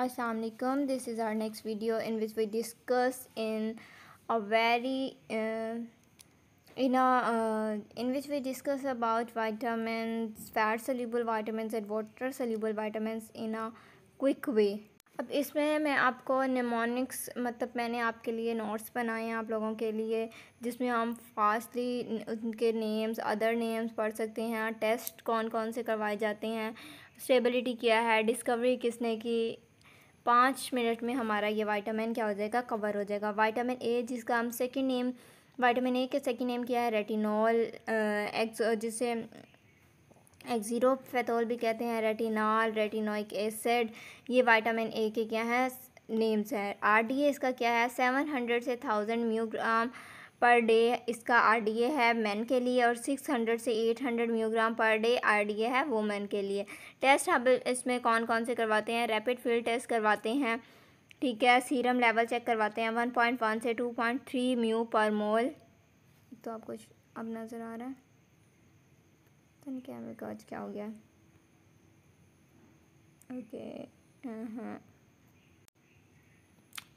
Assalamualaikum. This is our next video in which we discuss in a very uh, in a uh, in which we discuss about vitamins, fat soluble vitamins and water soluble vitamins in a quick way. अब इसमें मैं आपको mnemonics मतलब मैंने आपके लिए notes बनाए हैं आप लोगों के लिए जिसमें हम फास्टली उनके नेम्स अदर नेम्स पढ़ सकते हैं टेस्ट कौन कौन से करवाए जाते हैं स्टेबिलिटी क्या है डिस्कवरी किसने की पाँच मिनट में हमारा ये वाइटामिन क्या हो जाएगा कवर हो जाएगा वाइटामिन ए जिसका हम सेकेंड नेम वाइटामिन ए के सेकेंड नेम क्या है रेटिनॉल एक्स uh, uh, जिसे एक्जीरोल भी कहते हैं रेटिनॉल रेटिनोइक एसिड ये वाइटामिन ए के क्या है नेम्स है आर डी ए इसका क्या है सेवन हंड्रेड से थाउजेंड म्यूग्राम पर डे इसका ए है मेन के लिए और 600 से 800 मिलोग्राम पर डे ए है वुमेन के लिए टेस्ट अब इसमें कौन कौन से करवाते हैं रैपिड फील्ड टेस्ट करवाते हैं ठीक है सीरम लेवल चेक करवाते हैं वन पॉइंट वन से two point three mu per mole तो आप कुछ अब नज़र आ रहा है तो कैमरे का क्या हो गया ओके हाँ uh-huh।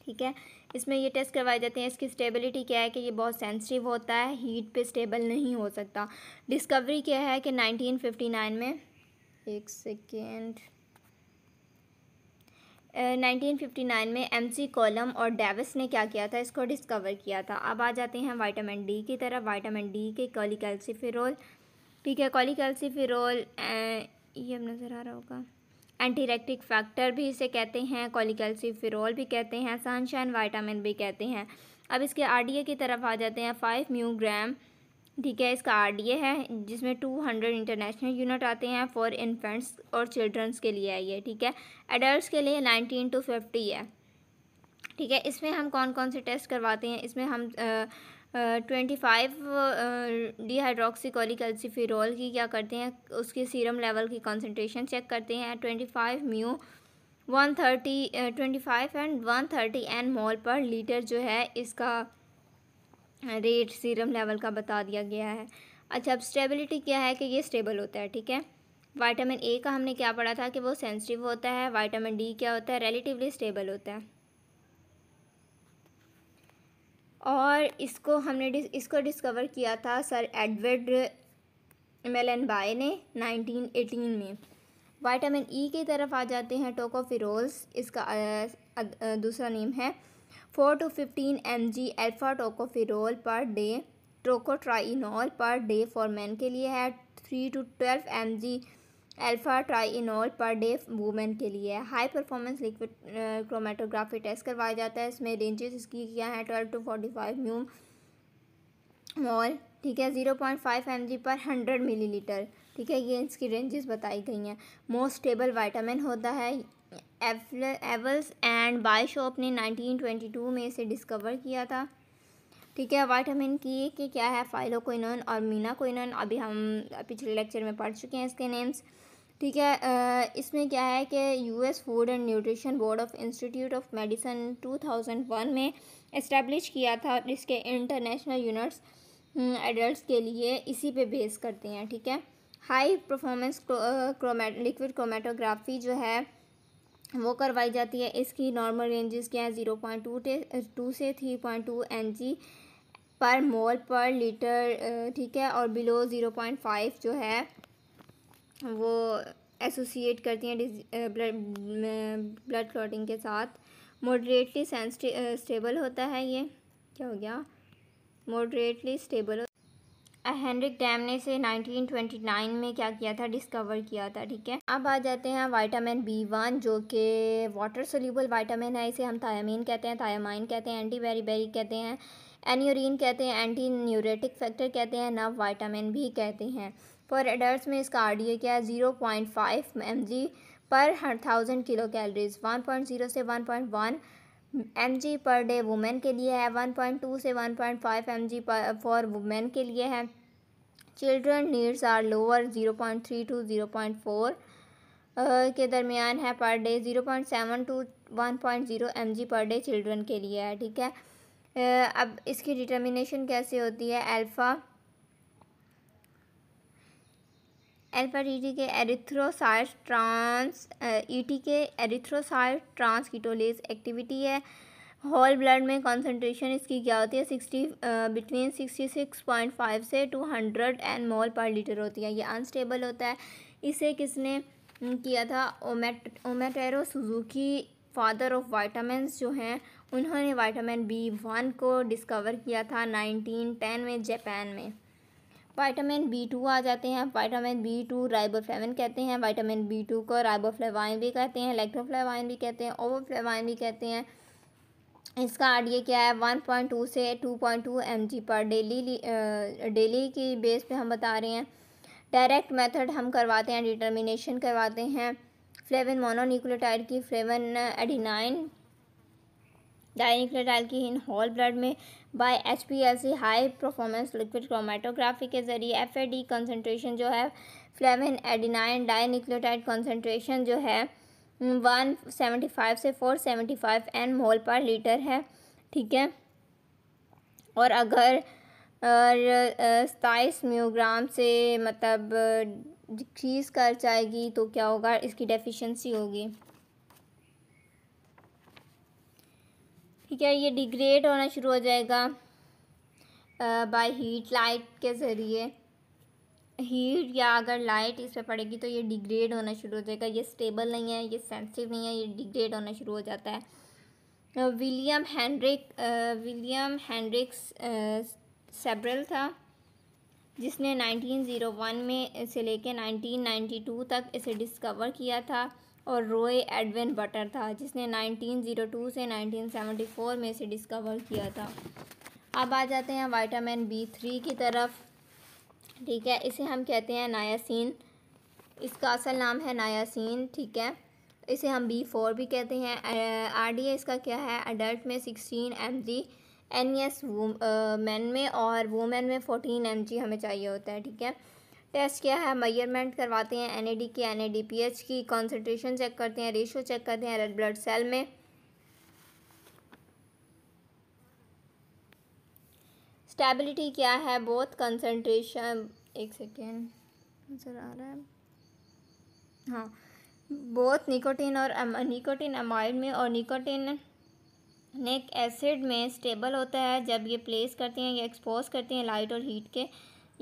ठीक है इसमें ये टेस्ट करवाए जाते हैं इसकी स्टेबिलिटी क्या है कि ये बहुत सेंसिटिव होता है हीट पे स्टेबल नहीं हो सकता डिस्कवरी क्या है कि 1959 में एक सेकेंड uh, 1959 में एमसी कॉलम और डेविस ने क्या किया था इसको डिस्कवर किया था अब आ जाते हैं वाइटामिन डी की तरफ वाइटामिन डी के कॉली ठीक है कॉली ये अब नज़र आ रहा होगा एंटीरेक्टिक फैक्टर भी इसे कहते हैं कोलिकल्सीफिरॉल भी कहते हैं सनशाइन वाइटामिन भी कहते हैं अब इसके आर की तरफ आ जाते हैं फाइव म्यू ग्राम ठीक है इसका आर है जिसमें टू हंड्रेड इंटरनेशनल यूनिट आते हैं फॉर इन्फेंट्स और चिल्ड्रंस के लिए है ये ठीक है एडल्ट के लिए नाइनटीन टू फिफ्टी है ठीक है इसमें हम कौन कौन से टेस्ट करवाते हैं इसमें हम आ, ट्वेंटी फाइव डीहाइड्रोक्सीकोलिक एल्सीफिरॉल की क्या करते हैं उसके सीरम लेवल की कंसनट्रेशन चेक करते हैं twenty five mu one thirty twenty five and one thirty n mol per litre जो है इसका रेट सीरम लेवल का बता दिया गया है अच्छा अब स्टेबिलिटी क्या है कि ये स्टेबल होता है ठीक है वाइटामिन ए का हमने क्या पढ़ा था कि वो सेंसिटिव होता है वाइटामिन डी क्या होता है रिलेटिवली स्टेबल होता है और इसको हमने इसको डिस्कवर किया था सर एडवर्ड मेलन बाय ने 1918 में वाइटामिन ई e की तरफ आ जाते हैं टोकोफिरोल्स इसका दूसरा नेम है four to fifteen M G alpha tocopherol per day tocotrienol per day for man के लिए है three to twelve M G alpha enol per day women के लिए high performance liquid chromatography test करवाया जाता है इसमें रेंजेस इसकी क्या है twelve to forty five mu mol ठीक है zero point five M G per hundred मिली लीटर ठीक है ये इसकी रेंजेस बताई गई हैं मोस्ट स्टेबल वाइटामिन होता है एवल्स एंड बायशॉप ने नाइनटीन ट्वेंटी टू में इसे डिस्कवर किया था ठीक है वाइटामिन की कि क्या है फाइलो कोइन और मीना मीनाकोइनन अभी हम पिछले लेक्चर में पढ़ चुके हैं इसके नेम्स ठीक है इसमें क्या है कि US food and nutrition board of institute of medicine 2001 में इस्टेब्लिश किया था और इसके इंटरनेशनल यूनिट्स एडल्ट के लिए इसी पे बेस करते हैं ठीक है हाई परफॉर्मेंस लिक्विड क्रोमेटोग्राफी जो है वो करवाई जाती है इसकी नॉर्मल रेंजेस क्या है ज़ीरो पॉइंट टू टू से three point two N G per mol per litre ठीक है और बिलो ज़ीरो पॉइंट फाइव जो है वो एसोसिएट करती हैं ब्लड ब्लड क्लॉटिंग के साथ मोडरेटली स्टेबल होता है ये क्या हो गया मोडरेटली स्टेबल हेनरिक डैम ने इसे 1929 में क्या किया था डिस्कवर किया था ठीक है अब आ जाते हैं वाइटामिन बी वन जो कि वाटर सोल्यूबल वाइटामिन है इसे हम थायामीन कहते हैं थायामाइन कहते हैं एंटी बेरी कहते हैं एन्यूरिन कहते हैं एंटी न्यूरेटिक फैक्टर कहते हैं नव वाइटामिन भी कहते हैं फॉर एडल्ट में इसका आर क्या है zero point five M G per thousand kilo calories one point zero से one point one M G per day women के लिए है वन पॉइंट टू से one point five M G for women के लिए है children needs are lower zero point three to zero point four के दरमियान है per day zero point seven to one point zero M G per day children के लिए है ठीक है अब इसकी डिटर्मिनेशन कैसे होती है alpha alpha ET K erythrocyte trans ET K erythrocyte transketolase activity है होल ब्लड में कॉन्सेंट्रेशन इसकी क्या होती है sixty between sixty six point five से to hundred and mol per litre होती है ये अनस्टेबल होता है इसे किसने किया था ओमेट Umetaro Suzuki father of vitamins जो हैं उन्होंने वाइटामिन बी वन को डिस्कवर किया था 1910 में जापान में वाइटामिन बी टू आ जाते हैं वाइटामिन बी टू राइबोफ्लेविन कहते हैं वाइटामिन बी टू को राइबोफ्लेवाइन भी कहते हैं इलेक्ट्रोफ्लेवाइन भी कहते हैं ओवोफ्लेवाइन भी कहते हैं इसका आर डी क्या है वन पॉइंट टू से two point two M G per daily daily की बेस पे हम बता रहे हैं डायरेक्ट मेथड हम करवाते हैं डिटर्मिनेशन करवाते हैं फ्लेवन मोनोन्यूक्लियोटाइड की फ्लेवन एडीनाइन डाइनिक्लेटाइल की इन होल ब्लड में by H P L C high performance liquid chromatography के जरिए एफ ए डी कंसनट्रेशन जो है फ्लेवन एडिनाइन डाइनिक्लेटाइड कंसनट्रेशन जो है वन सेवेंटी फाइव से four seventy five N mol per litre है ठीक है और अगर सताईस म्यूग्राम से मतलब डिक्रीज़ कर जाएगी तो क्या होगा इसकी डेफिशिएंसी होगी ठीक है ये डिग्रेड होना शुरू हो जाएगा बाय हीट लाइट के ज़रिए हीट या अगर लाइट इस पर पड़ेगी तो ये डिग्रेड होना शुरू हो जाएगा ये स्टेबल नहीं है ये सेंसिटिव नहीं है ये डिग्रेड होना शुरू हो जाता है William Hendrik William Hendricks Sebrell था जिसने 1901 में से लेकर 1992 तक इसे डिस्कवर किया था और रोय एडविन बटर था जिसने 1902 से 1974 में इसे डिस्कवर किया था अब आ जाते हैं वाइटामिन बी थ्री की तरफ ठीक है इसे हम कहते हैं नायासिन इसका असल नाम है नायासिन ठीक है इसे हम बी फोर भी कहते हैं आर डी इसका क्या है अडल्ट में sixteen M G N S man में और वुमेन में फोर्टीन एम हमें चाहिए होता है ठीक है टेस्ट क्या है मैयरमेंट करवाते हैं एन की एन की कॉन्सेंट्रेशन चेक करते हैं रेशो चेक करते हैं रेड ब्लड सेल में स्टेबिलिटी क्या है बहुत कंसंट्रेशन एक सेकेंड नज़र आ रहा है हाँ बहुत निकोटिन और निकोटिन अमाइड में और निकोटिन नेक एसिड में स्टेबल होता है जब ये प्लेस करते हैं या एक्सपोज करते हैं लाइट और हीट के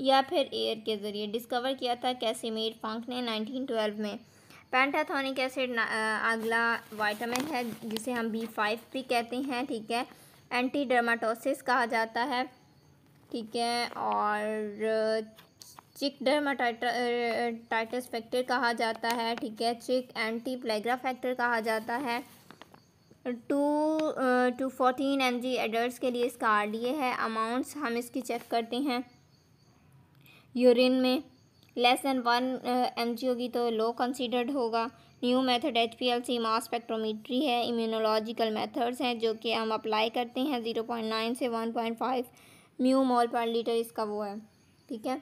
या फिर एयर के ज़रिए डिस्कवर किया था कैसीमीर फंक ने 1912 में पेंटाथोनिक एसिड अगला वाइटामिन है जिसे हम बी फाइव भी कहते हैं ठीक है एंटी डर्माटोसिस कहा जाता है ठीक है और चिक डर्माटाइटस फैक्टर कहा जाता है ठीक है चिक एंटी प्लेग्रा फैक्टर कहा जाता है two to fourteen M G adult के लिए इसका आर डी ए है अमाउंट्स हम इसकी चेक करते हैं यूरिन में less than one M G होगी तो लो कंसिडर्ड होगा new method H P L C mass spectrometry है इम्यूनोलॉजिकल मेथड्स हैं जो कि हम अप्लाई करते हैं ज़ीरो पॉइंट नाइन से one point five mu mol per litre इसका वो है ठीक है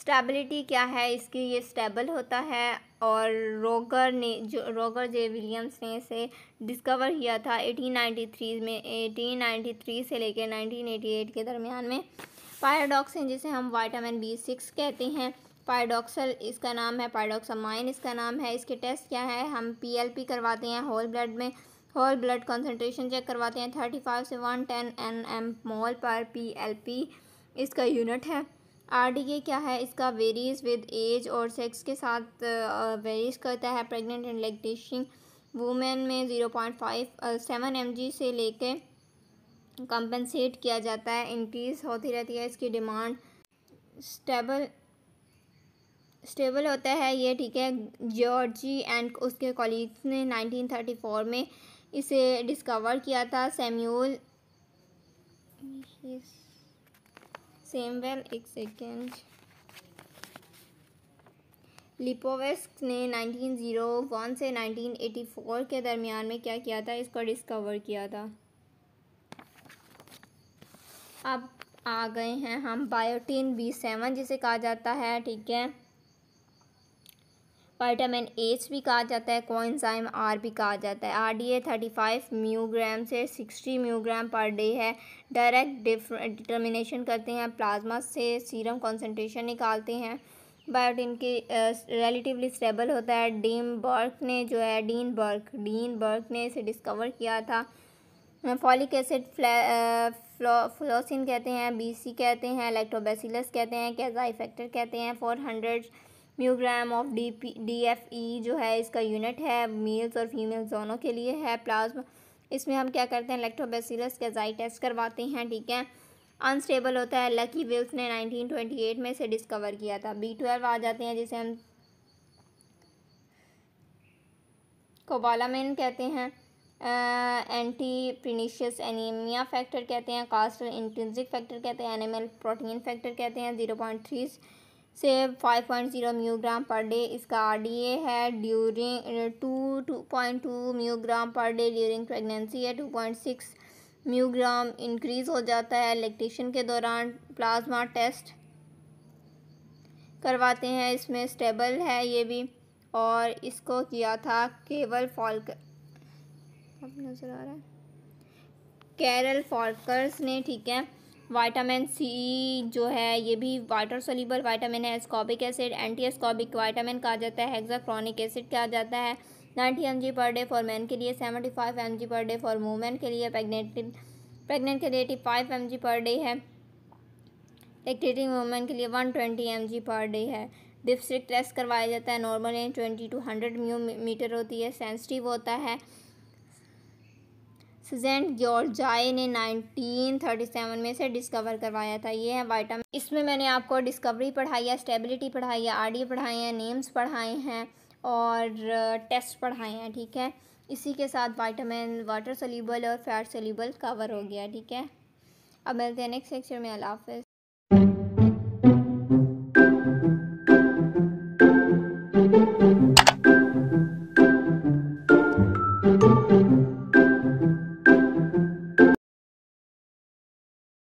स्टेबिलिटी क्या है इसकी ये स्टेबल होता है और रोगर ने जो रोगर जे विलियम्स ने इसे डिस्कवर किया था 1893 में 1893 से लेकर 1988 के दरमियान में पायराडॉक्सिन जिसे हम वाइटामिन बी सिक्स कहते हैं पायरडॉक्सल इसका नाम है पायडॉक्सामाइन इसका नाम है इसके टेस्ट क्या है हम पीएलपी करवाते हैं होल ब्लड में होल ब्लड कंसनट्रेशन चेक करवाते हैं थर्टी फाइव से one ten N M mol per P इसका यूनिट है आर डी ए क्या है इसका वेरीज विद एज और सेक्स के साथ वेरीज करता है प्रेग्नेंट एंड लैक्टेशन वुमेन में zero point five seven M G से लेके कंपनसेट किया जाता है इंक्रीज़ होती रहती है इसकी डिमांड स्टेबल स्टेबल होता है ये ठीक है जॉर्जी एंड उसके कॉलीग्स ने 1934 में इसे डिस्कवर किया था सैम्यूल yes. सेम वेल एक सेकेंड लिपोवेस्क ने 1901 से 1984 के दरमियान में क्या किया था इसको डिस्कवर किया था अब आ गए हैं हम बायोटीन बी सेवन जिसे कहा जाता है ठीक है वाइटामिन एच भी कहा जाता है कोइंजाइम आर भी कहा जाता है R D A thirty five mu gram से सिक्सटी म्यूग्राम पर डे है डायरेक्ट डिटर्मिनेशन करते हैं प्लाज्मा से सीरम कॉन्सेंट्रेशन निकालते हैं बायोटिन के रिलेटिवली स्टेबल होता है डीन बर्क ने जो है डीन बर्क डीन बर्क ने इसे डिस्कवर किया था फॉलिक एसिड फ्लोसिन कहते हैं बीसी कहते हैं लैक्टोबैसिलस कहते हैं फैक्टर कहते हैं four hundred mu gram of D P D F E जो है इसका यूनिट है मेल्स और फीमेल्स दोनों के लिए है प्लाज्मा इसमें हम क्या करते हैं इलेक्ट्रोबेसिलस के जाई टेस्ट करवाते हैं ठीक है अनस्टेबल होता है लकी विल्स ने 1928 में इसे डिस्कवर किया था बी ट्वेल्व आ जाते हैं जिसे हम कोबालामिन कहते हैं एंटी प्रिनिशियस एनीमिया फैक्टर कहते हैं कास्टर इंटेंसिक फैक्टर कहते हैं एनिमल प्रोटीन फैक्टर कहते हैं ज़ीरो पॉइंट थ्री से 5.0 म्यूग्राम पर डे इसका आरडीए है during two two point two mu gram per day during pregnancy है two point six mu gram increase हो जाता है लैक्टेशन के दौरान प्लाज्मा टेस्ट करवाते हैं इसमें स्टेबल है ये भी और इसको किया था केवल फॉल्क अब नज़र आ रहा है कैरल फॉल्कर्स ने ठीक है वाइटामिन सी जो है ये भी वाटर सोलिबल वाइटामिन है ascorbic acid anti ascorbic vitamin कहा जाता है हेक्साक्रॉनिक एसिड कहा जाता है ninety M G per day for man के लिए seventy five M G per day for women के लिए प्रेगनेंट प्रेगनेंट के लिए eighty five M G per day है लैक्टेटिंग वूमेन के लिए one twenty M G per day है डिप्स्टिक टेस्ट करवाया जाता है normal twenty to hundred metre होती है सेंसिटिव होता है सेंट जॉर्जाए ने 1937 में से डिस्कवर करवाया था ये है वाइटामिन इसमें मैंने आपको डिस्कवरी पढ़ाई है स्टेबिलिटी पढ़ाई है आर डी पढ़ाए हैं नेम्स पढ़ाए हैं और टेस्ट पढ़ाए हैं ठीक है इसी के साथ वाइटामिन वाटर सोल्यूबल और फैट सोल्यूबल कवर हो गया ठीक है अब मिलते हैं नेक्स्ट लेक्चर में अलाफिज